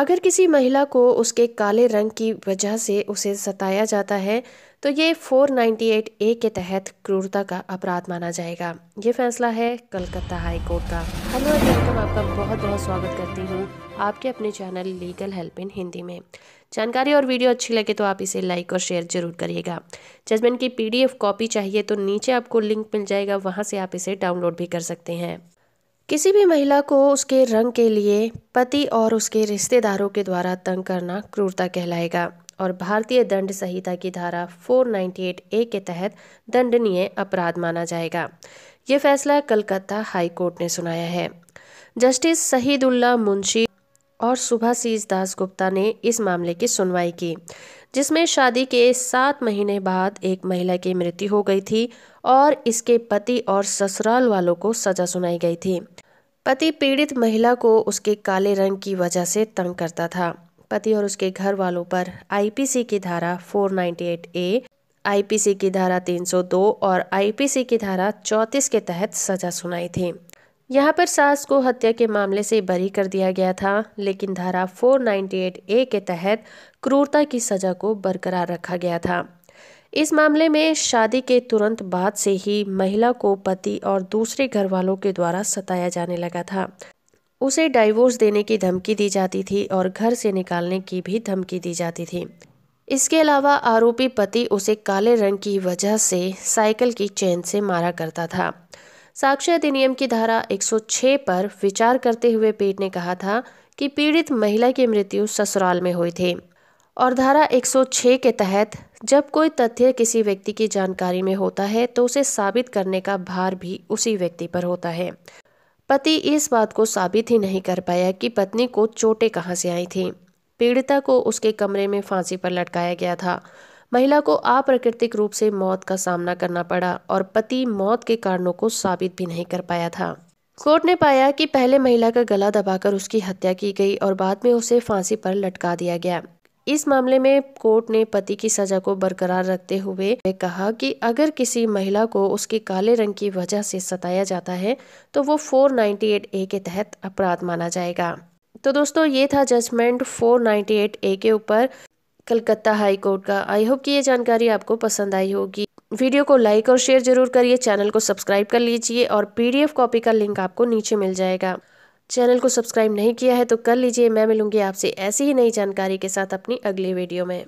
अगर किसी महिला को उसके काले रंग की वजह से उसे सताया जाता है तो ये 498 ए के तहत क्रूरता का अपराध माना जाएगा ये फैसला है कलकत्ता हाई कोर्ट का हेलो वेलकम आपका बहुत बहुत स्वागत करती हूँ आपके अपने channel legal help in Hindi में जानकारी और वीडियो अच्छी लगे तो आप इसे लाइक और शेयर जरूर करिएगा जजमेंट की पीडीएफ कॉपी चाहिए तो नीचे आपको लिंक मिल जाएगा वहाँ से आप इसे डाउनलोड भी कर सकते हैं किसी भी महिला को उसके रंग के लिए पति और उसके रिश्तेदारों के द्वारा तंग करना क्रूरता कहलाएगा और भारतीय दंड संहिता की धारा 498 ए के तहत दंडनीय अपराध माना जाएगा ये फैसला कलकत्ता हाई कोर्ट ने सुनाया है जस्टिस शहीदुल्ला मुंशी और सुभाशीष दास गुप्ता ने इस मामले की सुनवाई की जिसमें शादी के सात महीने बाद एक महिला की मृत्यु हो गई थी और इसके पति और ससुराल वालों को सजा सुनाई गई थी पति पीड़ित महिला को उसके काले रंग की वजह से तंग करता था पति और उसके घर वालों पर आईपीसी की धारा 498 ए आईपीसी की धारा 302 और आईपीसी की धारा 34 के तहत सजा सुनाई थी यहाँ पर सास को हत्या के मामले से बरी कर दिया गया था लेकिन धारा 498 ए के तहत क्रूरता की सजा को बरकरार रखा गया था इस मामले में शादी के तुरंत बाद से ही महिला को पति और दूसरे घर वालों के द्वारा सताया जाने लगा था उसे डाइवोर्स देने की धमकी दी जाती थी और घर से निकालने की भी धमकी दी जाती थी इसके अलावा आरोपी पति उसे काले रंग की वजह से साइकिल की चेन से मारा करता था साक्ष्य अधिनियम की धारा 106 पर विचार करते हुए पीठ ने कहा था कि पीड़ित महिला की मृत्यु ससुराल में हुई थी और धारा 106 के तहत जब कोई तथ्य किसी व्यक्ति की जानकारी में होता है तो उसे साबित करने का भार भी उसी व्यक्ति पर होता है पति इस बात को साबित ही नहीं कर पाया कि पत्नी को चोटें कहाँ से आई थी पीड़िता को उसके कमरे में फांसी पर लटकाया गया था महिला को अप्राकृतिक रूप से मौत का सामना करना पड़ा और पति मौत के कारणों को साबित भी नहीं कर पाया था कोर्ट ने पाया कि पहले महिला का गला दबाकर उसकी हत्या की गई और बाद में उसे फांसी पर लटका दिया गया इस मामले में कोर्ट ने पति की सजा को बरकरार रखते हुए कहा कि अगर किसी महिला को उसके काले रंग की वजह से सताया जाता है तो वो 498 ए के तहत अपराध माना जाएगा तो दोस्तों ये था जजमेंट 498 ए के ऊपर कलकत्ता हाई कोर्ट का आई होप कि ये जानकारी आपको पसंद आई होगी वीडियो को लाइक और शेयर जरूर करिए चैनल को सब्सक्राइब कर लीजिए और पीडीएफ कॉपी का लिंक आपको नीचे मिल जाएगा चैनल को सब्सक्राइब नहीं किया है तो कर लीजिए मैं मिलूंगी आपसे ऐसी ही नई जानकारी के साथ अपनी अगली वीडियो में